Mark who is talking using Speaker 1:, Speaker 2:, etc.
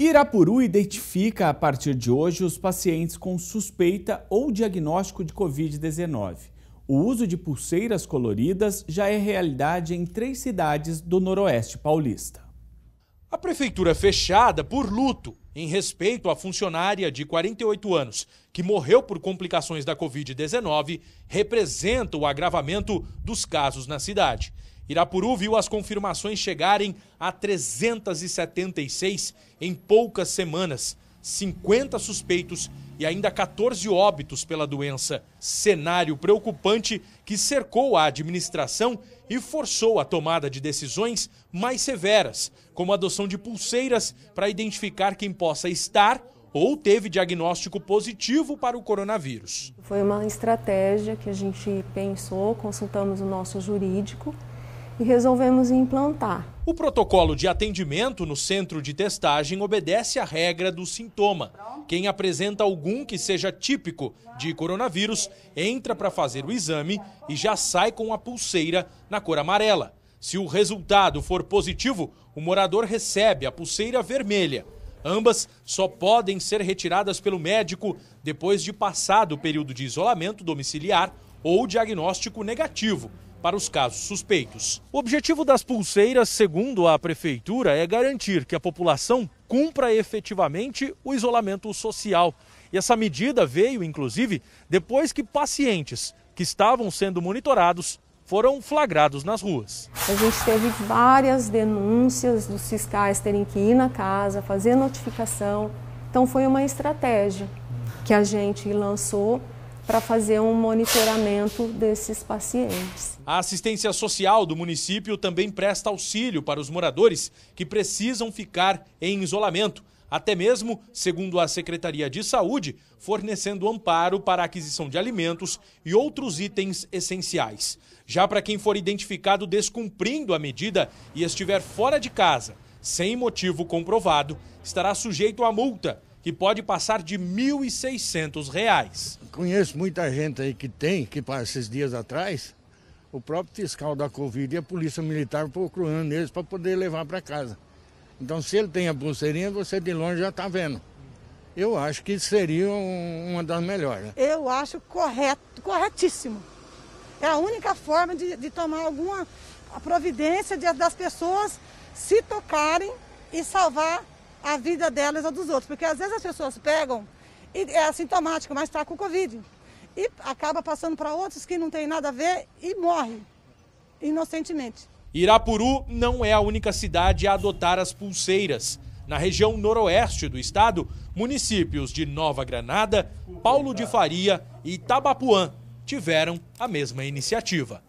Speaker 1: Irapuru identifica a partir de hoje os pacientes com suspeita ou diagnóstico de Covid-19. O uso de pulseiras coloridas já é realidade em três cidades do Noroeste Paulista. A prefeitura fechada por luto em respeito à funcionária de 48 anos que morreu por complicações da Covid-19 representa o agravamento dos casos na cidade. Irapuru viu as confirmações chegarem a 376 em poucas semanas, 50 suspeitos e ainda 14 óbitos pela doença. Cenário preocupante que cercou a administração e forçou a tomada de decisões mais severas, como a adoção de pulseiras para identificar quem possa estar ou teve diagnóstico positivo para o coronavírus.
Speaker 2: Foi uma estratégia que a gente pensou, consultamos o nosso jurídico e resolvemos implantar.
Speaker 1: O protocolo de atendimento no centro de testagem obedece à regra do sintoma. Quem apresenta algum que seja típico de coronavírus entra para fazer o exame e já sai com a pulseira na cor amarela. Se o resultado for positivo, o morador recebe a pulseira vermelha. Ambas só podem ser retiradas pelo médico depois de passado o período de isolamento domiciliar ou diagnóstico negativo para os casos suspeitos. O objetivo das pulseiras, segundo a prefeitura, é garantir que a população cumpra efetivamente o isolamento social. E essa medida veio, inclusive, depois que pacientes que estavam sendo monitorados foram flagrados nas ruas.
Speaker 2: A gente teve várias denúncias dos fiscais terem que ir na casa, fazer notificação. Então foi uma estratégia que a gente lançou para fazer um monitoramento desses pacientes.
Speaker 1: A assistência social do município também presta auxílio para os moradores que precisam ficar em isolamento, até mesmo, segundo a Secretaria de Saúde, fornecendo amparo para a aquisição de alimentos e outros itens essenciais. Já para quem for identificado descumprindo a medida e estiver fora de casa, sem motivo comprovado, estará sujeito a multa e pode passar de R$ 1.600. Conheço muita gente aí que tem, que esses dias atrás, o próprio fiscal da Covid e a polícia militar procurando eles para poder levar para casa. Então, se ele tem a pulseirinha, você de longe já está vendo. Eu acho que seria um, uma das melhores. Né?
Speaker 3: Eu acho correto, corretíssimo. É a única forma de, de tomar alguma providência de, das pessoas se tocarem e salvar a vida delas ou dos outros. Porque às vezes as pessoas pegam e é assintomático, mas está com Covid. E acaba passando para outros que não tem nada a ver e morre inocentemente.
Speaker 1: Irapuru não é a única cidade a adotar as pulseiras. Na região noroeste do estado, municípios de Nova Granada, Paulo de Faria e Tabapuã tiveram a mesma iniciativa.